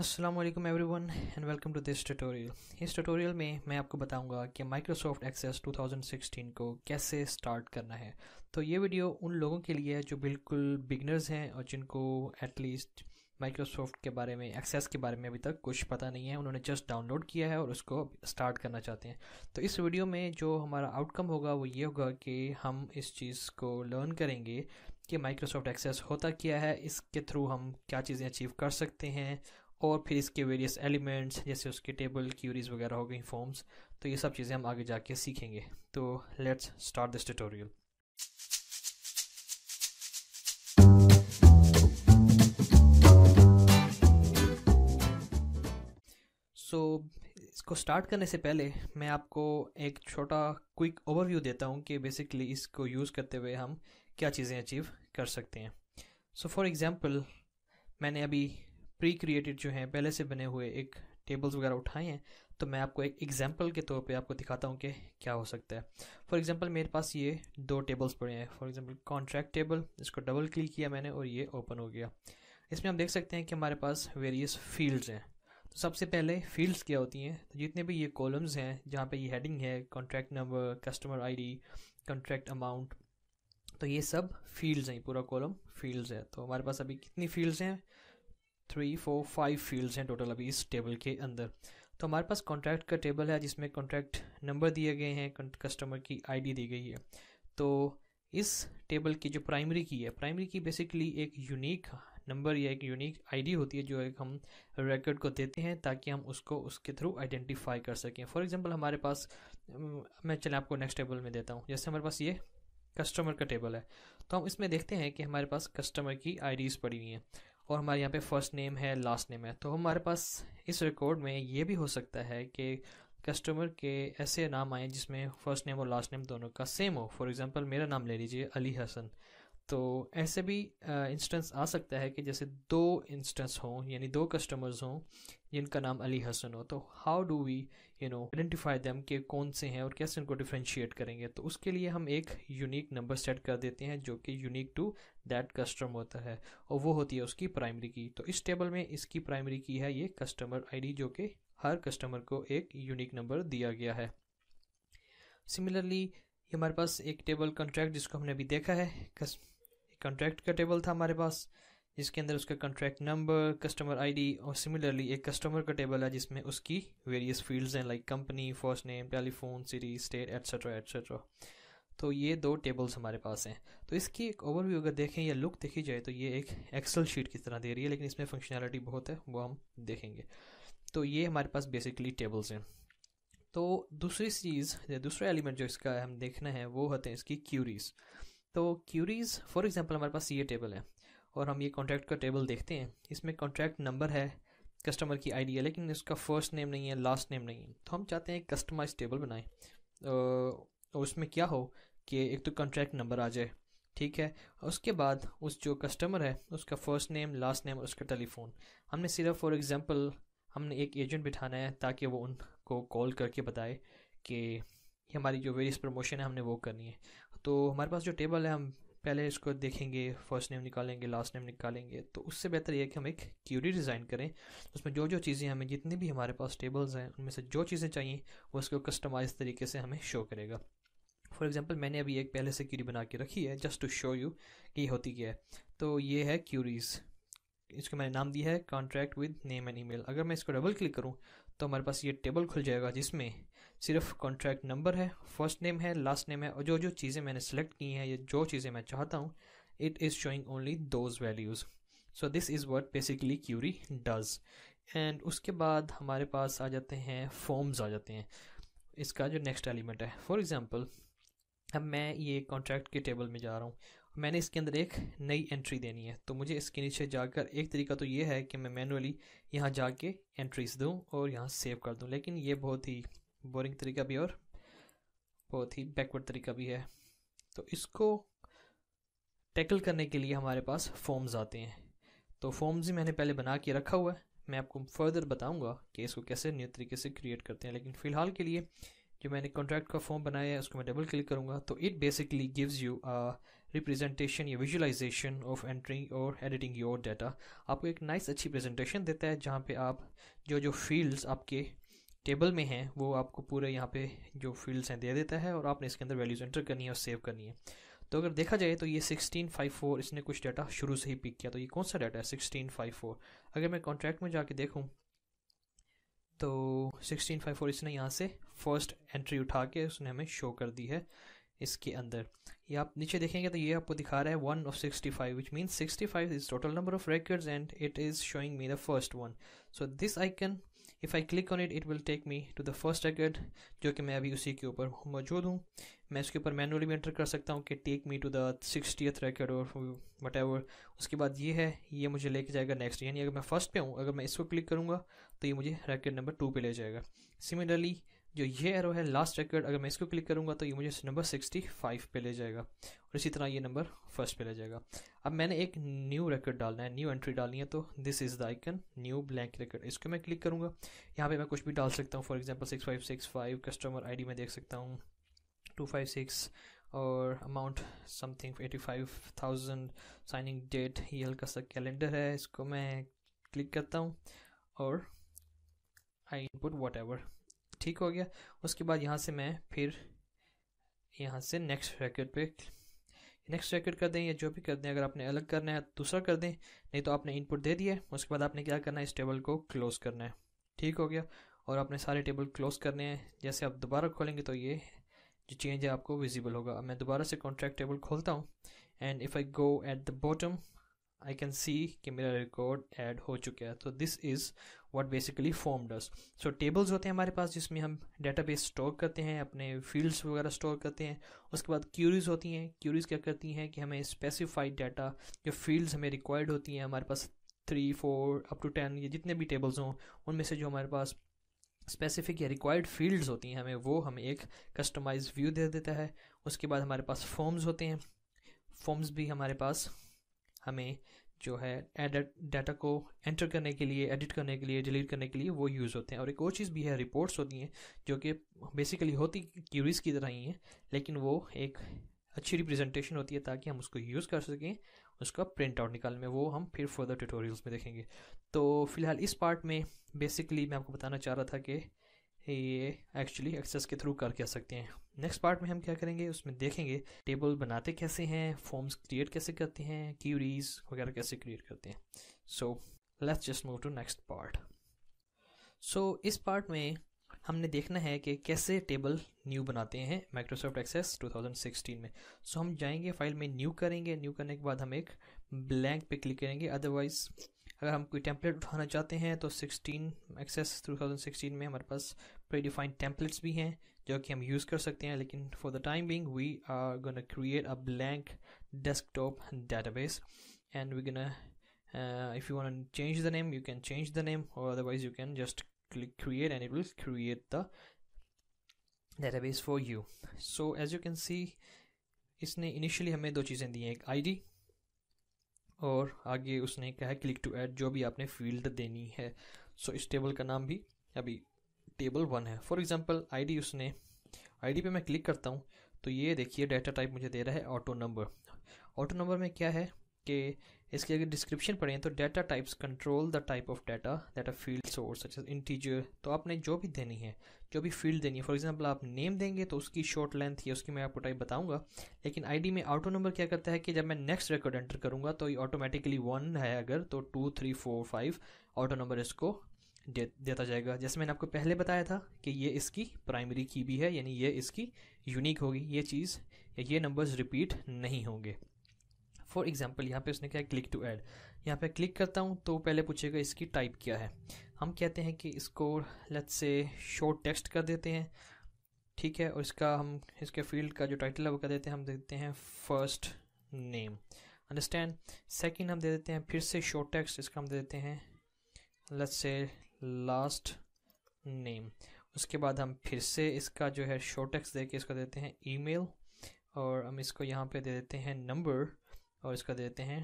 अस्सलाम वालेकुम everyone and welcome to this tutorial इस ट्यूटोरियल में मैं आपको बताऊंगा कि माइक्रोसॉफ्ट एक्सेस 2016 को कैसे स्टार्ट करना है तो ये वीडियो उन लोगों के लिए है जो बिल्कुल बिगनर्स हैं और जिनको एटलीस्ट माइक्रोसॉफ्ट के बारे में एक्सेस के बारे में अभी तक कुछ पता नहीं है उन्होंने जस्ट डाउनलोड किया है और उसको स्टार्ट करना चाहते हैं तो इस वीडियो में जो हमारा आउटकम होगा वो ये होगा कि हम इस चीज़ को लर्न करेंगे कि माइक्रोसॉफ्ट एक्सेस होता क्या है इसके थ्रू हम क्या चीज़ें अचीव कर सकते हैं और फिर इसके वेरियस एलिमेंट्स जैसे उसके टेबल क्यूरीज वगैरह हो गई फॉर्म्स तो ये सब चीज़ें हम आगे जाके सीखेंगे तो let's start this tutorial so इसको स्टार्ट करने से पहले मैं आपको एक छोटा क्विक ओवरव्यू देता हूँ कि बेसिकली इसको यूज़ करते हुए हम क्या चीज़ें अचीव कर सकते हैं सो फॉर एग्ज़ाम्पल मैंने अभी प्री क्रिएटेड जो हैं पहले से बने हुए एक टेबल्स वगैरह उठाए हैं तो मैं आपको एक एग्जांपल के तौर पे आपको दिखाता हूँ कि क्या हो सकता है फॉर एग्जांपल मेरे पास ये दो टेबल्स पड़े हैं फॉर एग्जांपल कॉन्ट्रैक्ट टेबल इसको डबल क्लिक किया मैंने और ये ओपन हो गया इसमें हम देख सकते हैं कि हमारे पास वेरियस फील्ड्स हैं तो सबसे पहले फील्ड्स क्या होती हैं तो जितने भी ये कॉलम्स हैं जहाँ पर ये हेडिंग है contract number customer ID contract amount तो ये सब फील्ड्स हैं पूरा कॉलम फील्ड्स है तो हमारे पास अभी कितनी फील्ड्स हैं थ्री फोर फाइव फील्ड्स हैं टोटल अभी इस टेबल के अंदर तो हमारे पास कॉन्ट्रैक्ट का टेबल है जिसमें कॉन्ट्रैक्ट नंबर दिए गए हैं कस्टमर की आईडी दी गई है तो इस टेबल की जो प्राइमरी की है प्राइमरी की बेसिकली एक यूनिक नंबर या एक यूनिक आईडी होती है जो एक हम रिकॉर्ड को देते हैं ताकि हम उसको उसके थ्रू आइडेंटिफाई कर सकें फॉर एग्ज़ाम्पल हमारे पास मैं चले आपको नेक्स्ट टेबल में देता हूँ जैसे हमारे पास ये कस्टमर का टेबल है तो हम इसमें देखते हैं कि हमारे पास कस्टमर की आईडीज़ पड़ी हुई हैं और हमारे यहाँ पे फर्स्ट नेम है लास्ट नेम है तो हमारे पास इस रिकॉर्ड में ये भी हो सकता है कि कस्टमर के ऐसे नाम आए जिसमें फ़र्स्ट नेम और लास्ट नेम दोनों का सेम हो फॉर एग्ज़ाम्पल मेरा नाम ले लीजिए अली हसन तो ऐसे भी इंस्टेंस आ सकता है कि जैसे दो इंस्टेंस हों यानी दो कस्टमर्स हों जिनका नाम अली हसन हो तो how do we you know identify them कि कौन से हैं और कैसे उनको डिफ्रेंशिएट करेंगे तो उसके लिए हम एक यूनिक नंबर सेट कर देते हैं जो कि यूनिक टू दैट कस्टमर होता है और वो होती है उसकी प्राइमरी की तो इस टेबल में इसकी प्राइमरी की है ये कस्टमर आई जो कि हर कस्टमर को एक यूनिक नंबर दिया गया है सिमिलरली हमारे पास एक टेबल कॉन्ट्रैक्ट जिसको हमने अभी देखा है कस... कॉन्ट्रैक्ट का टेबल था हमारे पास जिसके अंदर उसका कॉन्ट्रैक्ट नंबर कस्टमर आईडी और सिमिलरली एक कस्टमर का टेबल है जिसमें उसकी वेरियस फील्ड्स हैं like company first name telephone city state etcetera etcetera तो ये दो टेबल्स हमारे पास हैं तो इसकी एक ओवरव्यू अगर देखें या लुक देखी जाए तो ये एक एक्सेल शीट की तरह दे रही है लेकिन इसमें फंक्शनैलिटी बहुत है वो हम देखेंगे तो ये हमारे पास बेसिकली टेबल्स हैं तो दूसरी चीज़ दूसरा एलिमेंट जो इसका हम देखना है वो होते हैं इसकी क्यूरीज़ तो क्यूरीज फॉर एग्जांपल हमारे पास ये टेबल है और हम ये कॉन्ट्रैक्ट का टेबल देखते हैं इसमें कॉन्ट्रैक्ट नंबर है कस्टमर की आईडी है लेकिन इसका फर्स्ट नेम नहीं है लास्ट नेम नहीं है तो हम चाहते हैं कस्टमाइज टेबल बनाएं और उसमें क्या हो कि एक तो कॉन्ट्रैक्ट नंबर आ जाए ठीक है उसके बाद उस जो कस्टमर है उसका फ़र्स्ट नेम लास्ट नेम और उसका टेलीफोन हमने सिर्फ फॉर एग्ज़ाम्पल हमने एक एजेंट बिठाना है ताकि वो उनको कॉल करके बताए कि हमारी जो वेरियस प्रमोशन है हमने वो करनी है तो हमारे पास जो टेबल है हम पहले इसको देखेंगे फर्स्ट नेम निकालेंगे लास्ट नेम निकालेंगे तो उससे बेहतर यह है कि हम एक क्यूरी डिज़ाइन करें उसमें जो जो चीज़ें हमें जितनी भी हमारे पास टेबल्स हैं उनमें से जो चीज़ें चाहिए वो उसको कस्टमाइज तरीके से हमें शो करेगा फॉर एग्जाम्पल मैंने अभी एक पहले से क्यूरी बना के रखी है जस्ट टू शो यू कि होती क्या है तो ये है क्यूरीज़ इसको मैंने नाम दिया है contract with name and email अगर मैं इसको डबल क्लिक करूँ तो हमारे पास ये टेबल खुल जाएगा जिसमें सिर्फ कॉन्ट्रैक्ट नंबर है फर्स्ट नेम है लास्ट नेम है और जो जो चीज़ें मैंने सेलेक्ट की हैं या जो चीज़ें मैं चाहता हूँ it is showing only those values so this is what basically query does and उसके बाद हमारे पास आ जाते हैं फॉर्म्स आ जाते हैं इसका जो नेक्स्ट एलिमेंट है फॉर एग्ज़ाम्पल अब मैं ये कॉन्ट्रैक्ट के टेबल में जा रहा हूँ मैंने इसके अंदर एक नई एंट्री देनी है तो मुझे इसके नीचे जाकर एक तरीका तो ये है कि मैं मैनुअली यहाँ जाके एंट्रीज दूँ और यहाँ सेव कर दूँ लेकिन ये बहुत ही बोरिंग तरीका भी और बहुत ही बैकवर्ड तरीका भी है तो इसको टैकल करने के लिए हमारे पास फॉर्म्स आते हैं तो फॉर्म्स ही मैंने पहले बना के रखा हुआ है मैं आपको फर्दर बताऊंगा कि इसको कैसे न्यू तरीके से क्रिएट करते हैं लेकिन फ़िलहाल के लिए जो मैंने कॉन्ट्रैक्ट का फॉर्म बनाया है उसको मैं डबल क्लिक करूँगा तो it basically gives you representation या विजुलाइजेशन ऑफ एंट्रिंग और एडिटिंग योर डाटा आपको एक नाइस अच्छी प्रेजेंटेशन देता है जहाँ पे आप जो जो फील्ड्स आपके टेबल में हैं वो आपको पूरे यहाँ पे जो फील्ड्स हैं दे देता है और आपने इसके अंदर वैल्यूज एंटर करनी है और सेव करनी है तो अगर देखा जाए तो ये सिक्सटीन फाइव फोर इसने कुछ डाटा शुरू से ही पिक किया तो ये कौन सा डाटा है सिक्सटीन फाइव फोर अगर मैं कॉन्ट्रैक्ट में जाके देखूँ तो सिक्सटीन फाइव फोर इसने यहाँ से फर्स्ट एंट्री उठा के उसने हमें शो कर दी है इसके अंदर ये आप नीचे देखेंगे तो ये आपको दिखा रहा है one of sixty five which means sixty five is total number of records and it is showing me the first one so this icon if I click on it it will take me to the first record जो कि मैं अभी उसी के ऊपर मौजूद हूँ मैं इसके ऊपर मैनुअली भी एंटर कर सकता हूँ कि take me to the sixtieth record और वट एवर उसके बाद ये है ये मुझे लेके जाएगा नेक्स्ट यानी अगर मैं फर्स्ट पे हूँ अगर मैं इसको क्लिक करूँगा तो ये मुझे रेकर्ड नंबर टू पे ले जाएगा सिमिलरली जो ये एरो है लास्ट रिकॉर्ड अगर मैं इसको क्लिक करूँगा तो ये मुझे नंबर सिक्सटी फाइव पे ले जाएगा और इसी तरह ये नंबर फर्स्ट पे ले जाएगा अब मैंने एक न्यू रिकॉर्ड डालना है न्यू एंट्री डालनी है तो this is the icon new blank record इसको मैं क्लिक करूँगा यहाँ पे मैं कुछ भी डाल सकता हूँ for example six five six five customer ID मैं देख सकता हूँ टू फाइव सिक्स और amount something eighty five thousand signing date ये हल्का सा कैलेंडर है इसको मैं क्लिक करता हूँ और आई इनपुट वट एवर ठीक हो गया उसके बाद यहाँ से मैं फिर यहाँ से नेक्स्ट रैकेट पे नेक्स्ट रैकेट कर दें या जो भी कर दें अगर आपने अलग करना है दूसरा कर दें नहीं तो आपने इनपुट दे दिया उसके बाद आपने क्या करना है इस टेबल को क्लोज़ करना है ठीक हो गया और आपने सारे टेबल क्लोज़ करने हैं जैसे आप दोबारा खोलेंगे तो ये जो चेंज है आपको विजिबल होगा मैं दोबारा से कॉन्ट्रैक्ट टेबल खोलता हूँ and if I go at the bottom I can see कि मेरा रिकॉर्ड ऐड हो चुका है तो this is what basically form does so tables होते हैं हमारे पास जिसमें हम बेस स्टोर करते हैं अपने फील्ड्स वगैरह स्टोर करते हैं उसके बाद क्यूरीज होती हैं क्यूरीज क्या करती हैं कि हमें स्पेसिफाइड डाटा जो फील्ड्स हमें रिक्वायर्ड होती हैं हमारे पास three four up to ten ये जितने भी टेबल्स हों उनमें से जो हमारे पास स्पेसिफिक या रिक्वायर्ड फील्ड्स होती हैं हमें वो हमें एक कस्टमाइज व्यू दे देता है उसके बाद हमारे पास फॉर्म्स होते हैं फॉर्म्स भी हमारे पास हमें जो है एडिट डाटा को एंटर करने के लिए एडिट करने के लिए डिलीट करने के लिए वो यूज़ होते हैं और एक और चीज़ भी है रिपोर्ट्स होती हैं जो कि बेसिकली होती क्यूरीज की तरह ही हैं लेकिन वो एक अच्छी रिप्रेजेंटेशन होती है ताकि हम उसको यूज़ कर सकें उसका प्रिंट आउट निकालने में वो हम फिर फर्दर ट्यूटोरियल्स में देखेंगे तो फिलहाल इस पार्ट में बेसिकली मैं आपको बताना चाह रहा था कि ये एक्चुअली एक्सेस के थ्रू कर आ सकते हैं नेक्स्ट पार्ट में हम क्या करेंगे उसमें देखेंगे टेबल बनाते कैसे हैं फॉर्म्स क्रिएट कैसे करते हैं क्यूरीज वगैरह कैसे क्रिएट करते हैं so let's just move to next part so इस पार्ट में हमने देखना है कि कैसे टेबल न्यू बनाते हैं माइक्रोसॉफ्ट एक्सेस 2016 में सो so, हम जाएंगे फाइल में न्यू करेंगे न्यू करने के बाद हम एक ब्लैंक पे क्लिक करेंगे अदरवाइज अगर हम कोई टेम्पलेट उठाना चाहते हैं तो सिक्सटीन एक्सेस 2016 में हमारे पास प्री टेम्पलेट्स भी हैं जो कि हम यूज़ कर सकते हैं लेकिन for the time being we are gonna create a blank desktop database and we gonna if you want change the name you can change the name और otherwise you can just click create and it will create the database for you so as you can see इसने initially हमें दो चीज़ें दी हैं एक I D और आगे उसने कहा है क्लिक टू ऐड जो भी आपने फील्ड देनी है सो so, इस टेबल का नाम भी अभी टेबल वन है फॉर एग्जांपल आईडी उसने आईडी पे मैं क्लिक करता हूँ तो ये देखिए डाटा टाइप मुझे दे रहा है ऑटो नंबर ऑटो नंबर में क्या है कि इसके अगर डिस्क्रिप्शन पढ़ें तो data types control the type of data that field source integer तो आपने जो भी देनी है जो भी फील्ड देनी है फॉर एग्जांपल आप नेम देंगे तो उसकी शॉर्ट लेंथ या उसकी मैं आपको टाइप बताऊंगा लेकिन आईडी में ऑटो नंबर क्या करता है कि जब मैं नेक्स्ट रिकॉर्ड एंटर करूँगा तो ये ऑटोमेटिकली वन है अगर तो two three four five auto number इसको दे, देता जाएगा जैसे मैंने आपको पहले बताया था कि ये इसकी प्राइमरी की भी है यानी ये इसकी यूनिक होगी ये चीज़ ये नंबर्स रिपीट नहीं होंगे फॉर एग्जाम्पल यहाँ पे उसने क्या क्लिक टू एड यहाँ पे क्लिक करता हूँ तो पहले पूछेगा इसकी टाइप क्या है हम कहते हैं कि इसको लत से शॉर्ट टेक्स्ट कर देते हैं ठीक है और इसका हम इसके फील्ड का जो टाइटल है वो कर देते हैं हम देते हैं फर्स्ट नेम अंडरस्टैंड सेकेंड हम दे देते हैं फिर से शॉर्ट टेक्स्ट इसका हम दे देते हैं लत से लास्ट नेम उसके बाद हम फिर से इसका जो है शॉर्ट टेक्स्ट दे के इसको देते हैं ईमेल और हम इसको यहाँ पे दे देते हैं नंबर और इसका दे देते हैं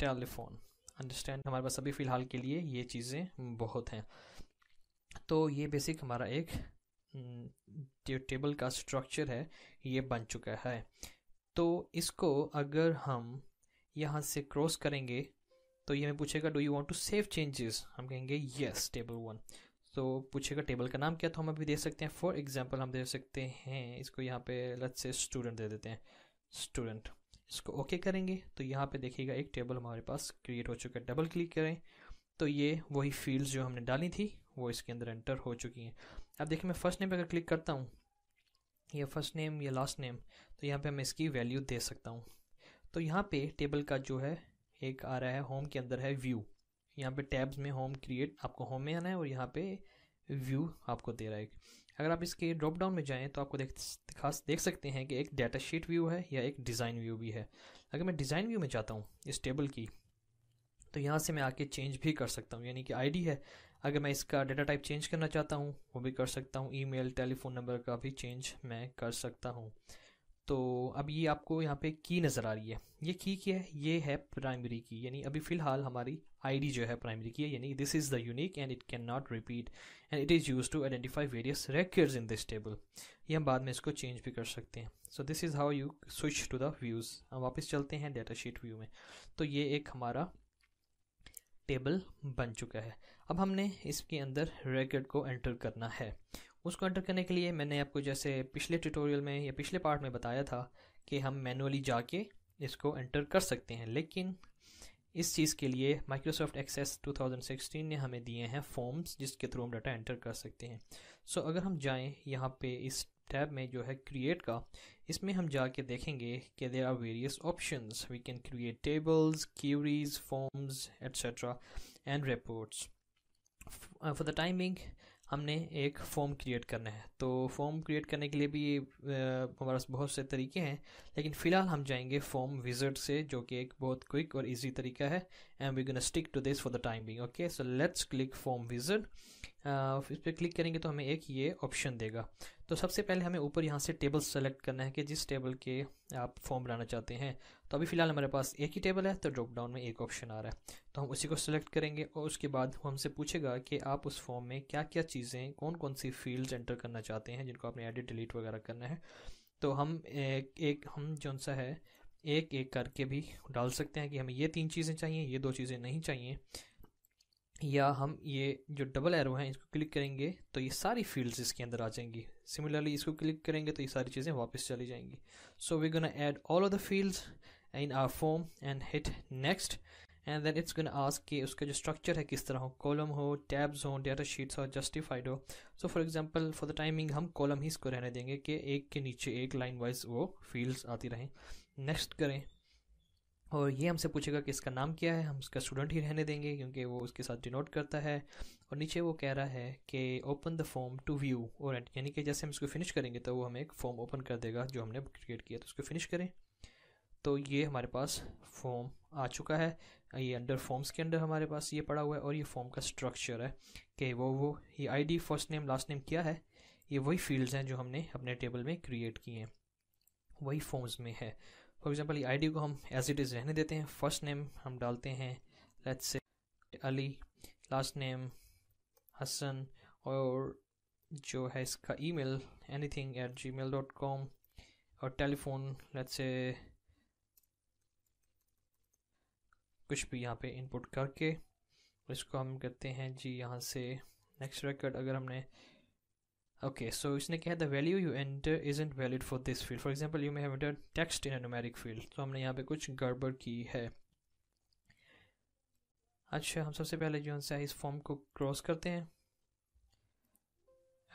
टेलीफोन अंडरस्टैंड हमारे पास अभी फ़िलहाल के लिए ये चीज़ें बहुत हैं तो ये बेसिक हमारा एक टेबल का स्ट्रक्चर है ये बन चुका है तो इसको अगर हम यहाँ से क्रॉस करेंगे तो ये हमें पूछेगा do you want to save changes हम कहेंगे यस टेबल वन तो पूछेगा टेबल का नाम क्या तो हम अभी दे सकते हैं फॉर एग्जांपल हम दे सकते हैं इसको यहाँ पे लत से स्टूडेंट दे देते हैं स्टूडेंट इसको ओके okay करेंगे तो यहाँ पे देखिएगा एक टेबल हमारे पास क्रिएट हो चुका है डबल क्लिक करें तो ये वही फील्ड्स जो हमने डाली थी वो इसके अंदर एंटर हो चुकी हैं अब देखिए मैं फर्स्ट नेम पर अगर क्लिक करता हूँ ये फर्स्ट नेम या लास्ट नेम तो यहाँ पे मैं इसकी वैल्यू दे सकता हूँ तो यहाँ पे टेबल का जो है एक आ रहा है होम के अंदर है व्यू यहाँ पे टैब्स में होम क्रिएट आपको होम में आना है और यहाँ पे व्यू आपको दे रहा है अगर आप इसके ड्रॉप डाउन में जाएँ तो आपको देख दिखा देख सकते हैं कि एक डाटा शीट व्यू है या एक डिज़ाइन व्यू भी है अगर मैं डिज़ाइन व्यू में जाता हूँ इस टेबल की तो यहाँ से मैं आके चेंज भी कर सकता हूँ यानी कि आईडी है अगर मैं इसका डाटा टाइप चेंज करना चाहता हूँ वो भी कर सकता हूँ ईमेल टेलीफोन नंबर का भी चेंज मैं कर सकता हूँ तो अब ये आपको यहाँ पे की नज़र आ रही है ये की क्या है ये है प्राइमरी की यानी अभी फ़िलहाल हमारी आईडी जो है प्राइमरी की है यानी this is the unique and it can not repeat and it is use to identify various records in this table ये हम बाद में इसको चेंज भी कर सकते हैं so this is how you switch to the views हम वापस चलते हैं डाटा शीट व्यू में तो ये एक हमारा टेबल बन चुका है अब हमने इसके अंदर रेकर्ड को एंटर करना है उसको एंटर करने के लिए मैंने आपको जैसे पिछले ट्यूटोरियल में या पिछले पार्ट में बताया था कि हम मैनुअली जाके इसको एंटर कर सकते हैं लेकिन इस चीज़ के लिए माइक्रोसॉफ्ट एक्सेस 2016 ने हमें दिए हैं फॉर्म्स जिसके थ्रू हम डाटा एंटर कर सकते हैं सो so, अगर हम जाएं यहाँ पे इस टैब में जो है क्रिएट का इसमें हम जाके देखेंगे कि there are various option we can create tables queries forms etcetera and reports for the timing हमने एक फॉर्म क्रिएट करना है तो फॉर्म क्रिएट करने के लिए भी हमारे पास बहुत से तरीके हैं लेकिन फ़िलहाल हम जाएंगे फॉर्म विजिट से जो कि एक बहुत क्विक और इजी तरीका है and we gonna stick to this for the time being okay so let's click form visit इस पर क्लिक करेंगे तो हमें एक ये ऑप्शन देगा तो सबसे पहले हमें ऊपर यहाँ से टेबल सेलेक्ट करना है कि जिस टेबल के आप फॉर्म बनाना चाहते हैं तो अभी फ़िलहाल हमारे पास एक ही टेबल है तो ड्रॉप डाउन में एक ऑप्शन आ रहा है तो हम उसी को सिलेक्ट करेंगे और उसके बाद वो हमसे पूछेगा कि आप उस फॉर्म में क्या क्या चीज़ें कौन कौन सी फील्ड्स एंटर करना चाहते हैं जिनको आपने एडिट डिलीट वगैरह करना है तो हम एक, एक हम जो सा है एक एक करके भी डाल सकते हैं कि हमें ये तीन चीज़ें चाहिए ये दो चीज़ें नहीं चाहिए या हम ये जो डबल एरो हैं इसको क्लिक करेंगे तो ये सारी फील्ड्स इसके अंदर आ जाएंगी सिमिलरली इसको क्लिक करेंगे तो ये सारी चीज़ें वापस चली जाएंगी so we gonna add all of the fields in our form and hit next and then it's gonna ask कि उसका जो स्ट्रक्चर है किस तरह हो कॉलम हो टैब्स हो डेटा शीट्स हो जस्टिफाइड हो so for example for the timing हम कॉलम ही इसको रहने देंगे कि एक के नीचे एक लाइन वाइज वो फील्ड्स आती रहें नेक्स्ट करें और ये हमसे पूछेगा कि इसका नाम क्या है हम उसका स्टूडेंट ही रहने देंगे क्योंकि वो उसके साथ डिनोट करता है और नीचे वो कह रहा है कि open the form to view और यानी कि जैसे हम इसको फिनिश करेंगे तो वो हमें एक फॉर्म ओपन कर देगा जो हमने क्रिएट किया तो उसको फिनिश करें तो ये हमारे पास फॉर्म आ चुका है ये अंडर फॉर्म्स के अंडर हमारे पास ये पड़ा हुआ है और ये फॉर्म का स्ट्रक्चर है कि वो वो ये I first name last name क्या है ये वही फील्ड्स हैं जो हमने अपने टेबल में क्रिएट किए हैं वही फॉर्म्स में है फॉर एग्जाम्पल ये आई को हम एज इट इज़ रहने देते हैं फर्स्ट नेम हम डालते हैं let's say Ali last name Hasan और जो है इसका email anything at gmail dot com और टेलीफोन लेट्स से कुछ भी यहाँ पे इनपुट करके इसको हम करते हैं जी यहाँ से नेक्स्ट रिकॉर्ड अगर हमने Okay, so इसने क्या है the value you enter isn't valid for this field for example you may have enter text in numeric field तो हमने यहाँ पे कुछ गड़बड़ की है अच्छा हम सबसे पहले जो है इस फॉर्म को क्रॉस करते हैं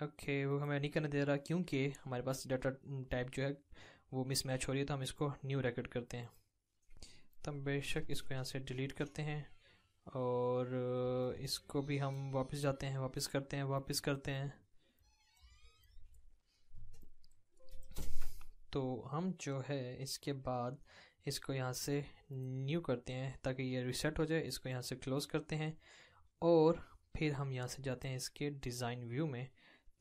ओके okay, वो हमें नहीं करने दे रहा क्योंकि हमारे पास डाटा टाइप जो है वो मिसमैच हो रही है तो हम इसको न्यू रिकॉर्ड करते हैं तो हम बेशक इसको यहाँ से डिलीट करते हैं और इसको भी हम वापस जाते हैं वापस करते हैं वापस करते हैं तो हम जो है इसके बाद इसको यहाँ से न्यू करते हैं ताकि ये रिसेट हो जाए इसको यहाँ से क्लोज़ करते हैं और फिर हम यहाँ से जाते हैं इसके डिज़ाइन व्यू में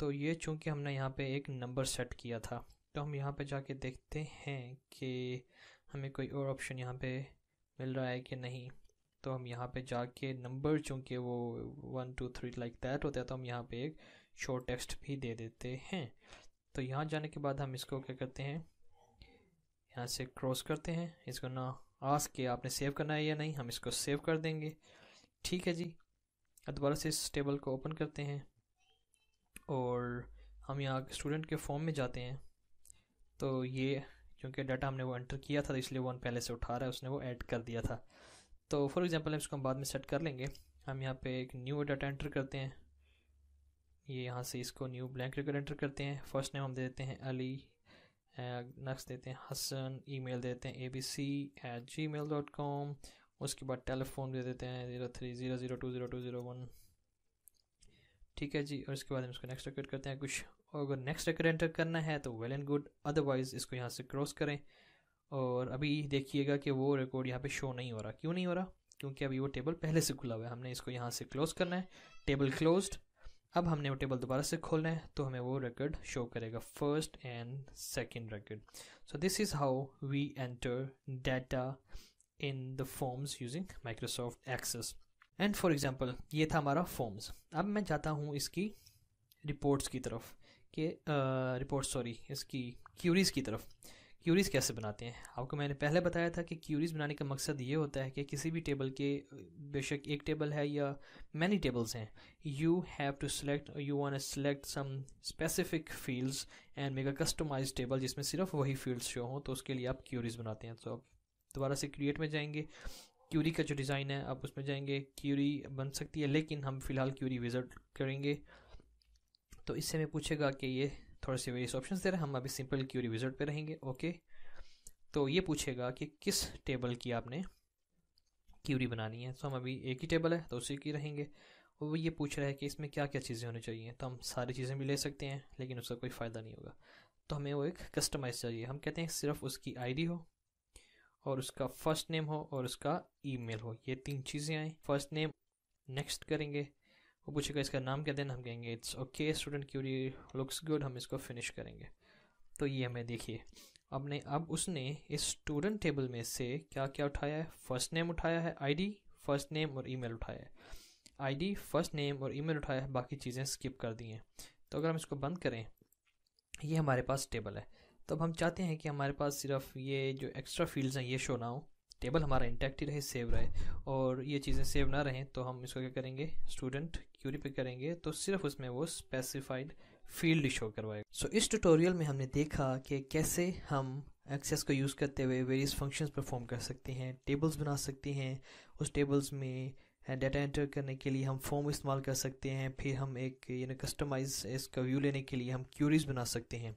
तो ये चूंकि हमने यहाँ पे एक नंबर सेट किया था तो हम यहाँ पे जाके देखते हैं कि हमें कोई और ऑप्शन यहाँ पे मिल रहा है कि नहीं तो हम यहाँ पे जाके नंबर चूँकि वो one two three like that होता है तो हम यहाँ पे एक शॉर्ट टेक्स्ट भी दे देते हैं तो यहाँ जाने के बाद हम इसको क्या करते हैं यहाँ से क्रॉस करते हैं इसको ना आस के आपने सेव करना है या नहीं हम इसको सेव कर देंगे ठीक है जी दोबारा से इस टेबल को ओपन करते हैं और हम यहाँ स्टूडेंट के फॉर्म में जाते हैं तो ये क्योंकि डाटा हमने वो एंटर किया था तो इसलिए वो पहले से उठा रहा है उसने वो ऐड कर दिया था तो फॉर एग्ज़ाम्पल इसको हम बाद में सेट कर लेंगे हम यहाँ पे एक न्यू डाटा एंटर करते हैं ये यहाँ से इसको न्यू ब्लैंक रिकॉर्ड एंटर करते हैं फर्स्ट नेम हम दे देते हैं अली नेक्स्ट देते हैं हसन ईमेल देते हैं A B C at gmail dot com उसके बाद टेलीफोन दे देते हैं zero three zero zero two zero two zero one ठीक है जी और इसके बाद हम इसको नेक्स्ट रिकॉर्ड करते हैं कुछ और अगर नेक्स्ट रिकॉर्ड एंटर करना है तो वेल एंड गुड अदरवाइज़ इसको यहाँ से क्रॉस करें और अभी देखिएगा कि वो रिकॉर्ड यहाँ पे शो नहीं हो रहा क्यों नहीं हो रहा क्योंकि अभी वो टेबल पहले से खुला हुआ है हमने इसको यहाँ से क्लोज करना है टेबल क्लोज्ड अब हमने वो टेबल दोबारा से खोलना है तो हमें वो रिकॉर्ड शो करेगा first and second record so this is how we enter data in the forms using Microsoft Access and for example ये था हमारा फॉर्म्स अब मैं जाता हूँ इसकी रिपोर्ट्स की तरफ के रिपोर्ट सॉरी इसकी क्यूरीज की तरफ क्यूरीज कैसे बनाते हैं आपको मैंने पहले बताया था कि क्यूरीज बनाने का मकसद ये होता है कि किसी भी टेबल के बेशक एक टेबल है या मैनी टेबल्स हैं you have to select you want select some specific fields and make a customise table जिसमें सिर्फ वही फील्ड्स शो हों तो उसके लिए आप क्यूरीज बनाते हैं तो आप दोबारा से क्रिएट में जाएंगे क्यूरी का जो डिज़ाइन है आप उसमें जाएंगे क्यूरी बन सकती है लेकिन हम फ़िलहाल क्यूरी विज़िट करेंगे तो इससे हमें पूछेगा कि ये थोड़े से वेरियस ऑप्शन दे रहे हैं हम अभी सिंपल क्यूरी विजिट पे रहेंगे ओके तो ये पूछेगा कि किस टेबल की आपने क्यूरी बनानी है तो हम अभी एक ही टेबल है तो उसी की रहेंगे और वो ये पूछ रहा है कि इसमें क्या क्या चीज़ें होनी चाहिए तो हम सारी चीज़ें भी ले सकते हैं लेकिन उसका कोई फ़ायदा नहीं होगा तो हमें वो एक कस्टमाइज चाहिए हम कहते हैं सिर्फ उसकी आईडी हो और उसका फर्स्ट नेम हो और उसका ई हो ये तीन चीज़ें आएँ फर्स्ट नेम नेक्स्ट करेंगे वो पूछेगा इसका नाम क्या देना हम कहेंगे it's okay student query looks good हम इसको फिनिश करेंगे तो ये हमें देखिए अब ने अब उसने इस स्टूडेंट टेबल में से क्या क्या उठाया है फर्स्ट नेम उठाया है आईडी फर्स्ट नेम और ईमेल उठाया है आईडी फर्स्ट नेम और ईमेल उठाया है बाकी चीज़ें स्किप कर दी हैं तो अगर हम इसको बंद करें ये हमारे पास टेबल है तो अब हम चाहते हैं कि हमारे पास सिर्फ ये जो एक्स्ट्रा फील्ड्स हैं ये शो ना हो टेबल हमारा इंटैक्ट ही रहे सेव रहे और ये चीज़ें सेव ना रहें तो हम इसको क्या करेंगे स्टूडेंट क्यूरी पे करेंगे तो सिर्फ उसमें वो स्पेसिफाइड फील्ड शो करवाएगा सो so, इस ट्यूटोरियल में हमने देखा कि कैसे हम एक्सेस को यूज़ करते हुए वेरियस फंक्शंस परफॉर्म कर सकते हैं टेबल्स बना सकते हैं उस टेबल्स में डाटा एंटर करने के लिए हम फॉर्म इस्तेमाल कर सकते हैं फिर हम एक यू नो कस्टमाइज इसका व्यू लेने के लिए हम क्यूरीज बना सकते हैं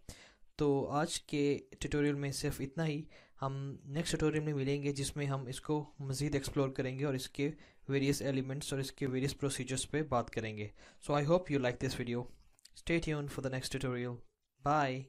तो आज के ट्यूटोरियल में सिर्फ इतना ही हम नेक्स्ट ट्यूटोरियल में मिलेंगे जिसमें हम इसको मज़ीद एक्सप्लोर करेंगे और इसके वेरियस एलिमेंट्स और इसके वेरियस प्रोसीजर्स पे बात करेंगे so I hope you like this video stay यून for the next tutorial bye